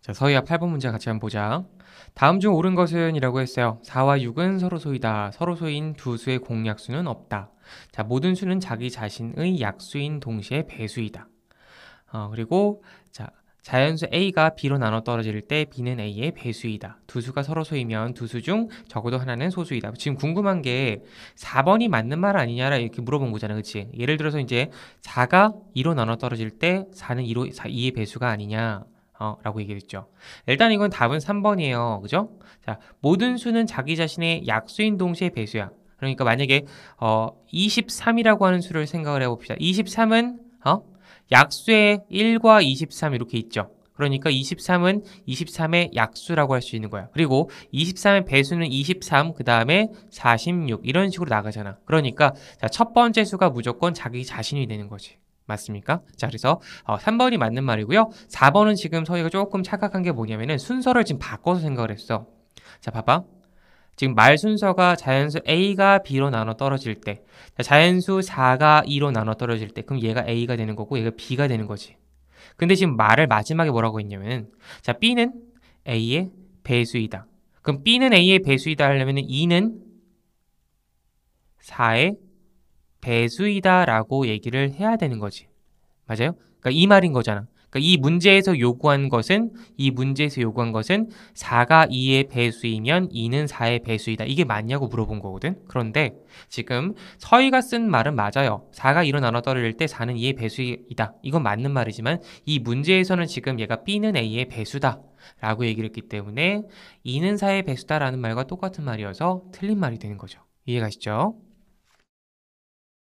자, 서희야 8번 문제 같이 한번 보자. 다음 중 옳은 것은 이라고 했어요. 4와 6은 서로 소이다. 서로 소인 두 수의 공약수는 없다. 자, 모든 수는 자기 자신의 약수인 동시에 배수이다. 어, 그리고 자, 자연수 A가 B로 나눠 떨어질 때 B는 A의 배수이다. 두 수가 서로 소이면 두 수 중 적어도 하나는 소수이다. 지금 궁금한 게 4번이 맞는 말 아니냐라 이렇게 물어본 거잖아. 요 그치? 예를 들어서 이제 4가 2로 나눠 떨어질 때 4는 2로, 2의 배수가 아니냐. 어, 라고 얘기했죠. 일단 이건 답은 3번이에요. 그죠? 자, 모든 수는 자기 자신의 약수인 동시에 배수야. 그러니까 만약에 어, 23이라고 하는 수를 생각을 해봅시다. 23은 어? 약수의 1과 23 이렇게 있죠. 그러니까 23은 23의 약수라고 할 수 있는 거야. 그리고 23의 배수는 23, 그 다음에 46 이런 식으로 나가잖아. 그러니까 자, 첫 번째 수가 무조건 자기 자신이 되는 거지. 맞습니까? 자, 그래서 어, 3번이 맞는 말이고요. 4번은 지금 서희가 조금 착각한 게 뭐냐면은 순서를 지금 바꿔서 생각을 했어. 자, 봐봐. 지금 말 순서가 자연수 A가 B로 나눠 떨어질 때, 자연수 4가 2로 나눠 떨어질 때, 그럼 얘가 A가 되는 거고 얘가 B가 되는 거지. 근데 지금 말을 마지막에 뭐라고 했냐면은 자, B는 A의 배수이다. 그럼 B는 A의 배수이다 하려면은 2는 4의 배수이다 라고 얘기를 해야 되는 거지. 맞아요? 그니까이 말인 거잖아. 그니까이 문제에서 요구한 것은 이 문제에서 요구한 것은 4가 2의 배수이면 2는 4의 배수이다. 이게 맞냐고 물어본 거거든. 그런데 지금 서희가 쓴 말은 맞아요. 4가 이런 단어 떨어질 때 4는 2의 배수이다. 이건 맞는 말이지만 이 문제에서는 지금 얘가 B는 A의 배수다. 라고 얘기를 했기 때문에 2는 4의 배수다라는 말과 똑같은 말이어서 틀린 말이 되는 거죠. 이해 가시죠?